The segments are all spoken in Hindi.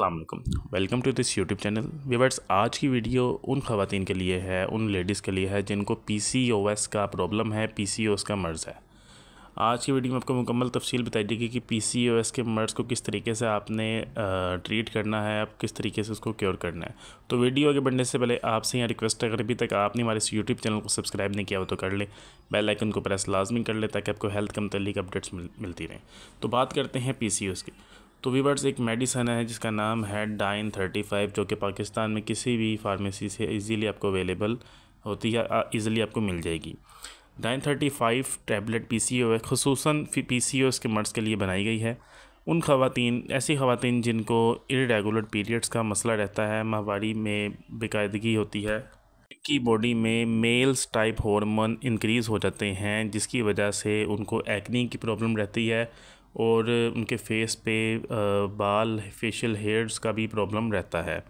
अल्लाम welcome to this YouTube channel viewers आज की वीडियो उन खातन के लिए है उन लेडीज़ के लिए है जिनको पी सी ओ एस का प्रॉब्लम है पी सी ओ एस का मर्ज़ है आज की वीडियो में आपको मुकम्मल तफसील बताई जाएगी कि पी सी ओ एस के मर्ज़ को किस तरीके से आपने ट्रीट करना है आप किस तरीके से उसको क्योर करना है तो वीडियो आगे बढ़ने से पहले आपसे यहाँ रिक्वेस्ट है अगर अभी तक आपने हमारे इस यूट्यूब चैनल को सब्सक्राइब नहीं किया हो तो कर लें बेलाइकन को प्रेस लाजमी कर लें ताकि आपको हेल्थ के मतलब अपडेट्स मिल, मिलती रहें तो बात करते हैं पी सी ओ एस की तो वीवर्स एक मेडिसन है जिसका नाम है डाइन थर्टी फाइव जो कि पाकिस्तान में किसी भी फार्मेसी से ईज़िली आपको अवेलेबल होती है ईज़िली आपको मिल जाएगी Diane thirty five tablet P C O है खसूस पी सी ओ के मर्ज़ के लिए बनाई गई है उन खातन ऐसी खातन जिनको इरेगुलर पीरियड्स का मसला रहता है माहवारी में बेकायदगी होती है की बॉडी में मेल्स टाइप हार्मोन इंक्रीज़ हो जाते हैं जिसकी वजह से उनको एक्नी की प्रॉब्लम रहती है और उनके फेस पे बाल फेशियल हेयर्स का भी प्रॉब्लम रहता है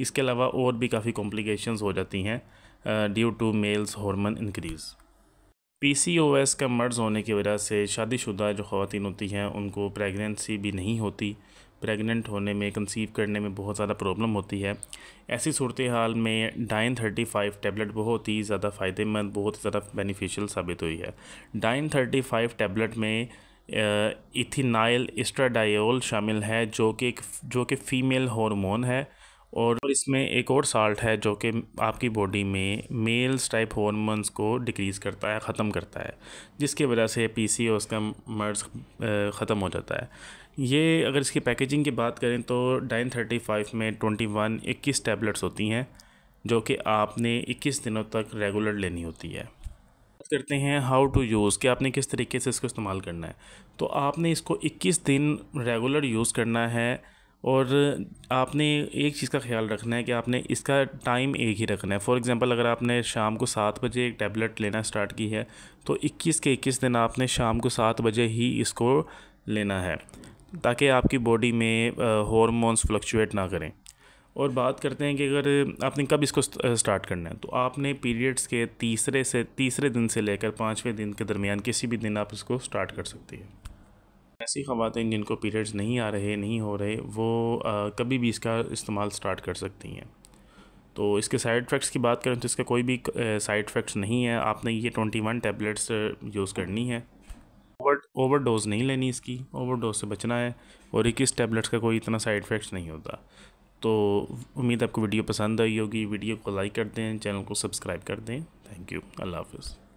इसके अलावा और भी काफ़ी कॉम्प्लिकेशंस हो जाती हैं due to males hormone increase P C O S का मर्ज होने की वजह से शादीशुदा जो खातन होती हैं उनको प्रेगनेंसी भी नहीं होती प्रेग्नेंट होने में कंसीव करने में बहुत ज़्यादा प्रॉब्लम होती है ऐसी सूरत हाल में डाइन थर्टी फाइव टेबलेट बहुत ही ज़्यादा फ़ायदेमंद बहुत ही ज़्यादा बेनिफिशियल साबित हुई है डाइन थर्टी फाइव टेबलेट में इथिनाइल इस्ट्राडाइल शामिल है जो कि जो कि फ़ीमेल हार्मोन है और इसमें एक और साल्ट है जो कि आपकी बॉडी में मेल्स टाइप हॉर्मोन्स को डिक्रीज़ करता है ख़त्म करता है जिसकी वजह से पी सी उसका मर्ज ख़त्म हो जाता है ये अगर इसकी पैकेजिंग की बात करें तो डाइन थर्टी फाइव में ट्वेंटी वन इक्कीस टैबलेट्स होती हैं जो कि आपने इक्कीस दिनों तक रेगुलर लेनी होती है करते हैं हाउ टू यूज़ कि आपने किस तरीके से इसको इस्तेमाल करना है तो आपने इसको 21 दिन रेगुलर यूज़ करना है और आपने एक चीज़ का ख्याल रखना है कि आपने इसका टाइम एक ही रखना है फॉर एग्ज़ाम्पल अगर आपने शाम को सात बजे एक टैबलेट लेना स्टार्ट की है तो 21 के 21 दिन आपने शाम को सात बजे ही इसको लेना है ताकि आपकी बॉडी में हॉर्मोन्स फ्लक्चुएट ना करें और बात करते हैं कि अगर आपने कब इसको स्टार्ट करना है तो आपने पीरियड्स के तीसरे से तीसरे दिन से लेकर पाँचवें दिन के दरमियान किसी भी दिन आप इसको स्टार्ट कर सकती है ऐसी ख़वान जिनको पीरियड्स नहीं आ रहे नहीं हो रहे वो आ, कभी भी इसका इस्तेमाल स्टार्ट कर सकती हैं तो इसके साइड इफ़ेक्ट्स की बात करें तो इसका कोई भी साइड इफ़ेक्ट्स नहीं है आपने ये ट्वेंटी वन टेबलेट्स यूज़ करनी है ओवर ओवर डोज नहीं लेनी इसकी ओवर डोज से बचना है और इक्कीस टेबलेट्स का कोई इतना साइड इफ़ेक्ट्स नहीं होता तो उम्मीद आपको वीडियो पसंद आई होगी वीडियो को लाइक कर दें चैनल को सब्सक्राइब कर दें थैंक यू अल्लाह हाफिज़